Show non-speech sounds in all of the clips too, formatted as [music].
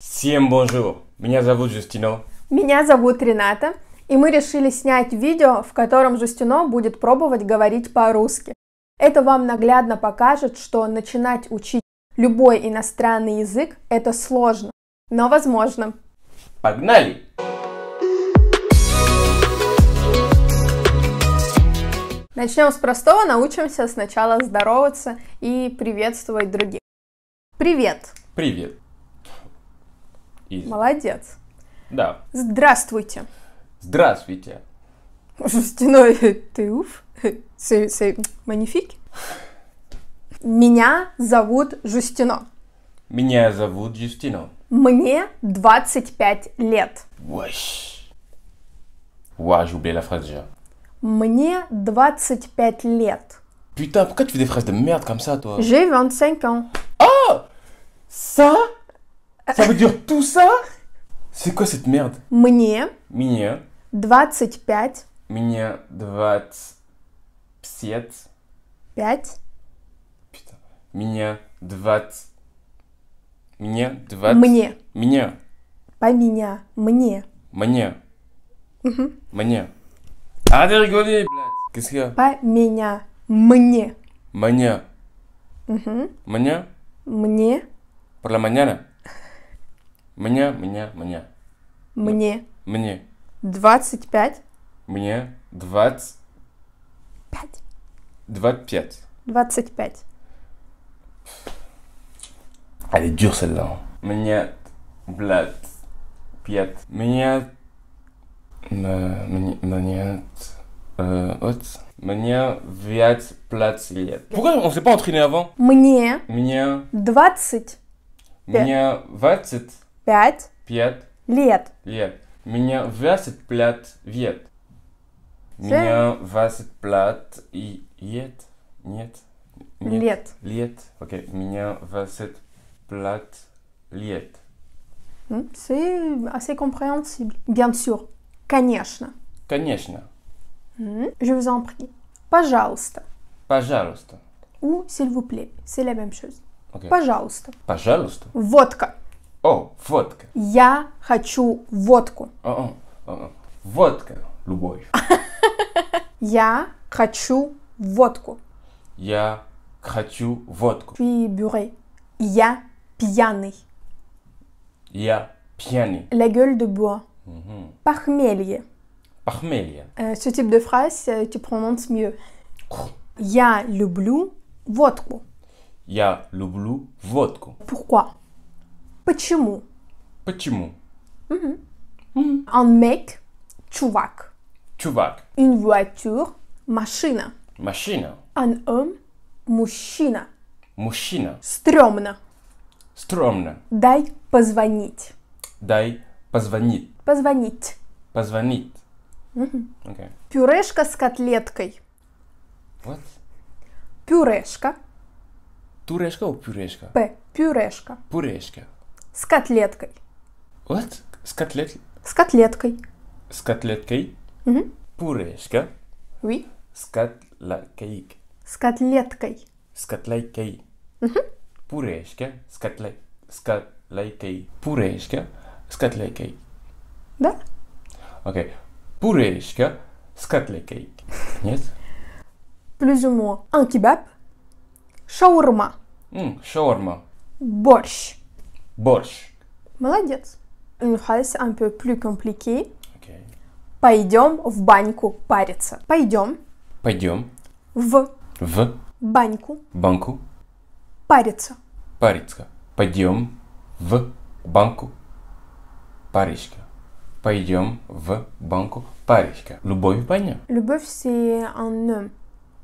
Всем бонжур! Меня зовут Жустино. Меня зовут Рената. И мы решили снять видео, в котором Жустино будет пробовать говорить по-русски. Это вам наглядно покажет, что начинать учить любой иностранный язык – это сложно, но возможно. Погнали! Начнем с простого, научимся сначала здороваться и приветствовать других. Привет! Привет! Из... Молодец. Да. Здравствуйте. Здравствуйте. Жестяной [laughs] тыуф. Манифик. Меня зовут Жустино. Меня зовут Жустино. Мне 25 лет. Wesh. Ouah, j'ai oublié la phrase déjà. Мне 25 лет. Putain, pourquoi tu fais des phrases de merde comme ça, toi J'ai 25 ans. Oh Ça Ça veut dire tout ça C'est quoi cette merde Мне Мне 25, Мне 25. 5, Putain. Мне 20. Мне 20. мне, Мне. поменя, мне, Мне. Мне. Arrête de rigoler, блядь. Qu'est-ce qu'il y a поменя, мне, Мне. Мне. мне, Pour la mañana. Мне, мне, мне. Мне. Мне. 25. Мне 25. 5. 25. 25. Elle est dure celle-là. Hein. Мне, блядь, 5. Мне... Мне... Э, мне... Euh, haute. Мне 25 лет. Pourquoi on s'est pas entraîné avant Мне. Мне. 20. Мне 20 пять, пять лет. лет. Меня двадцать пять лет. Меня двадцать пять и лет. Нет. Нет. Лет. Лет. Окей. Okay. Меня двадцать пять лет. C'est assez compréhensible. Bien sûr. Конечно. Конечно. Je vous en prie. Пожалуйста. Пожалуйста. Ou s'il vous plaît. C'est la même chose. Okay. Пожалуйста. Пожалуйста. Водка. Oh, vodka! Ya kratchou vodka! Oh oh oh! Vodka, le Ya kratchou vodka! Ya kratchou vodka! Puis buret! Ya piani! Ya piani! La gueule de bois! Pachmelie! Pachmelie! Э, ce type de phrase, euh, tu prononces mieux! Ya le blou vodka! Ya le blou vodka! Pourquoi? Почему? Почему? Мгм. Мгм. Un mec, чувак. Чувак. Une voiture, машина. Машина. Un homme, мужчина. Мужчина. стрёмно стрёмно Дай позвонить. Дай позвонить. Позвонить. Позвонить. Okay. Пюрешка с котлеткой. What? Пюрешка. Турешка у пюрешка? П. Пюрешка. Пюрешка с котлеткой. What? С котлет... С котлеткой. С котлеткой? Угу. Пурешка. Oui. С котлеткой. С котлеткой. С котлеткой. Угу. Пурешка с котле... с котлеткой. Пурешка с котлеткой. Да? Окей. Okay. Пурешка с котлеткой. Нет? Плюс у moins. Un Шаурма. шаурма. Борщ борщ. Молодец. Нюхайс un peu plus Пойдем в баньку париться. Пойдем. Пойдем. В. В. Баньку. Банку. Париться. Париться. Пойдем в банку. Паришка. Пойдем в банку. Паришка. Любовь баня. Любовь c'est un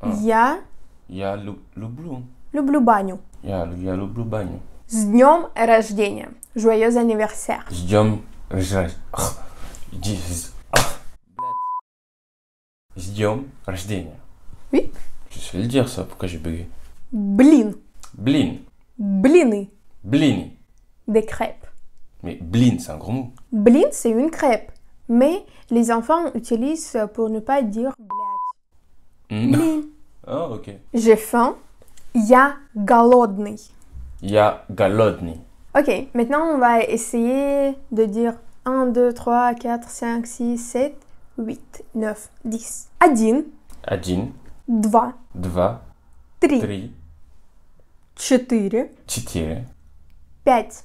А. Я. Я лю люблю. Люблю баню. Я, я люблю баню. С днем рождения! Joyeux anniversaire! С днем рождения! С днем рождения! Oui. Je sais le dire ça, pourquoi j'ai bugué? Блин! Блин! Блины! Блины! Des crêpes. Mais blin, c'est un gros mot. Blin, c'est une crêpe. Mais les enfants utilisent pour ne pas dire blin. Ah, ok. J'ai faim. Я голодный. Я Ok, maintenant on va essayer de dire 1, 2, 3, 4, 5, 6, 7, 8, 9, 10. Один. deux, Два. Два. Три. Три. Четыре. Четыре. Пять.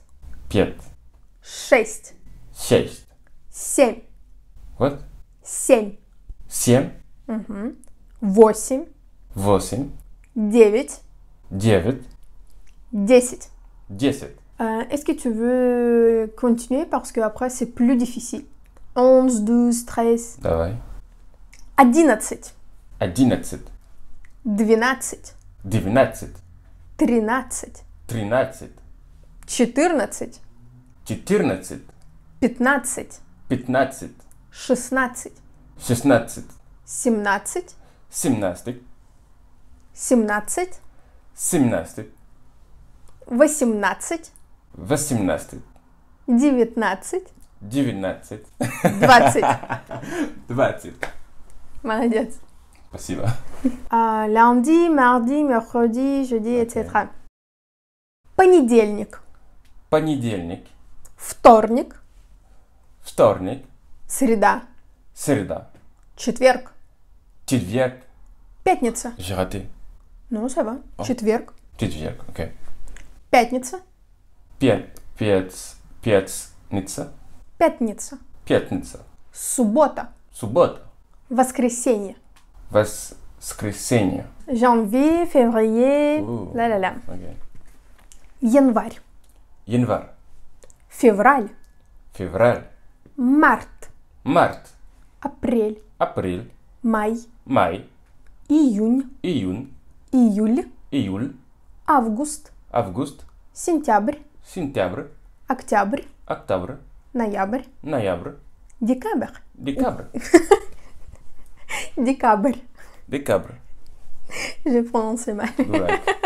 Пять. Угу. 10. 10. Euh, Est-ce que tu veux continuer parce que après c'est plus difficile 11, 12, 13. Давай. 11. 11. 12. 12. 13. 13. 14. 14. 15. 15. 16. 16. 17. 17. 17. 17. 18, 18, 19, 19, 20. 20. Молодец. Спасибо. А, Lundi, mardi, mercredi, jeudi, etc. Понедельник, Понедельник, вторник, вторник, среда, среда, четверг, четверг, пятница. J'ai raté. Ну, сова. Четверг. Четверг, окей. Пятница. Пят, пятница. Пятница. Пятница. Суббота. Суббота. Воскресенье. Воскресенье. Janvier, février, ла-ла-ла. Okay. Январь. Январь. Февраль. Февраль. Март. Март. Апрель. Апрель. Май. Май. Июнь. Июнь. Июль. Июль. Август август, сентябрь, сентябрь, октябрь, октябрь, ноябрь, ноябрь, декабрь, декабрь, [laughs] декабрь, декабрь. J'ai prononcé mal.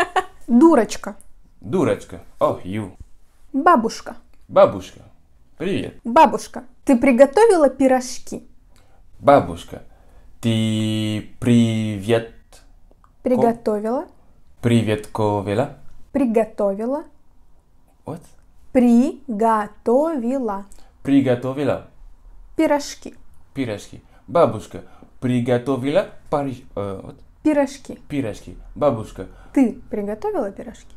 [laughs] Дурочка. Дурочка. О, oh, ю. Бабушка. Бабушка. Привет. Бабушка, ты приготовила пирожки? Бабушка, ты привет... Приготовила? Привет, Ковела. Приготовила. What? Приготовила. Приготовила. Пирожки. Пирожки. Бабушка приготовила пари. Э, вот. Пирожки. Пирожки. Бабушка. Ты приготовила пирожки?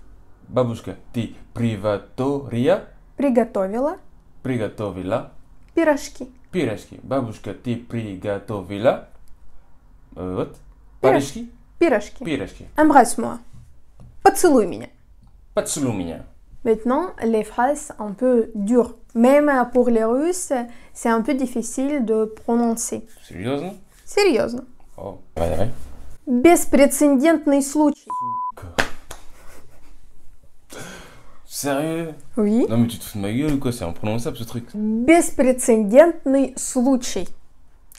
Бабушка, ты приготовила? Приготовила. Приготовила. Пирожки. Пирожки. Бабушка, ты приготовила? Э, вот. Пирожки. Пирожки. Пирожки. embrasse Поцелуй меня. Hein. Maintenant, les phrases un peu dures. Même pour les Russes, c'est un peu difficile de prononcer. Sérieusement Sérieusement. Oh, давай, давай. Беспрецедентный случай. Sérieux Oui. Non mais tu te fous de ma gueule ou quoi C'est imprononçable ce truc. Беспрецедентный случай.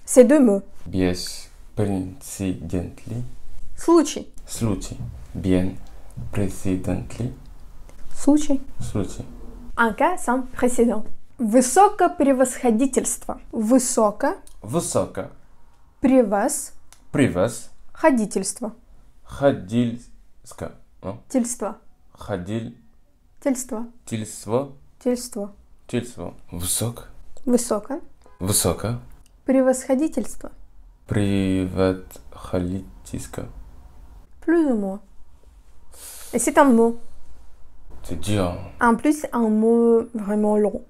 C'est deux mots. Беспрецедентный. Случай. Случай. Bien. Precedently. Случай. Случай. Ага, сам précédent. Высоко превосходительство. Высоко. Высоко. Превос. Превос. Ходительство. Ходильско. Тельство. Ходиль. Тельство. Тельство. Тельство. Тельство. Высок. Высоко. Высоко. Превосходительство. Превосходительство. Plus ou moins. Et «ну». c'est un mot. C'est dur. En plus, un mot vraiment long.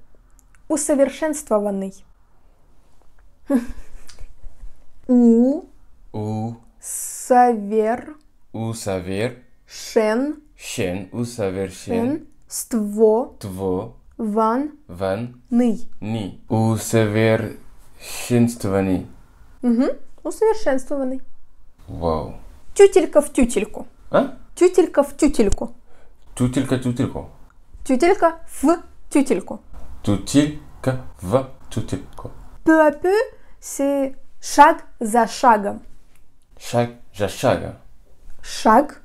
Усовершенствованный. [laughs] У. У. Савер. Усавер. Шен. Шен. Усовершен. Ство. Тво. Ван. Ван. Ный. Ни. Усовершенствованный. Угу. Усовершенствованный. Вау. Тютелька в тютельку. А? Тютелька в тютельку. Тютелька тютельку. Тютелька в тютельку. Тютелька в тютельку. Peu à peu, c'est шаг за шагом. Шаг за шагом. Шаг.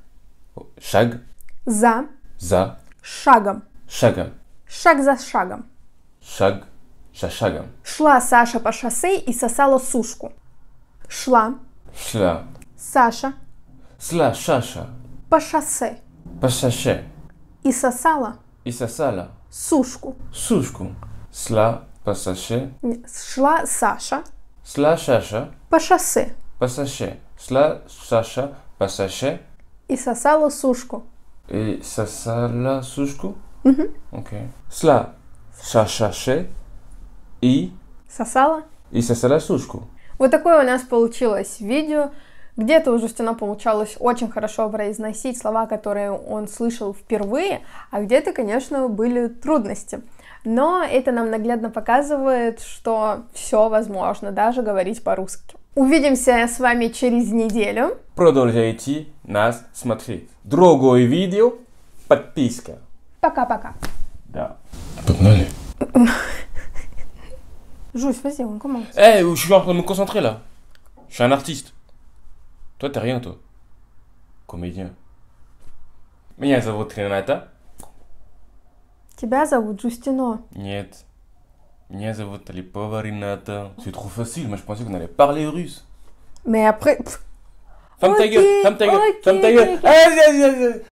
Шаг. За. За. Шагом. Шагом. Шаг за шагом. Шаг за шагом. Шла Саша по шоссе и сосала сушку. Шла. Шла. Саша. Шла Саша. По шоссе. По шоссе. И сосала. И сосала. Сушку. Сушку. Сла по саше. Шла Саша. Сла Саша. По шоссе. По саше. Сла Саша по саше. И сосала сушку. И сосала сушку? Угу. Окей. Сла Сашаше и... Сосала. И сосала сушку. Вот такое у нас получилось видео. Где-то у Жустина получалось очень хорошо произносить слова, которые он слышал впервые, а где-то, конечно, были трудности. Но это нам наглядно показывает, что все возможно, даже говорить по-русски. Увидимся с вами через неделю. Продолжайте нас смотреть. Другое видео, подписка. Пока-пока. Да. Погнали. Жусь, vas-y, on commence. Я hey, je suis en train Toi, t'es rien, toi. Comédien. Меня зовут Рената. Тебя зовут Джустино. Нет. Меня зовут Талипова Рената. C'est trop facile, moi je pensais qu'on allait parler russe. Mais après... Femme ta gueule, ferme ta gueule, ferme ta gueule. Ah,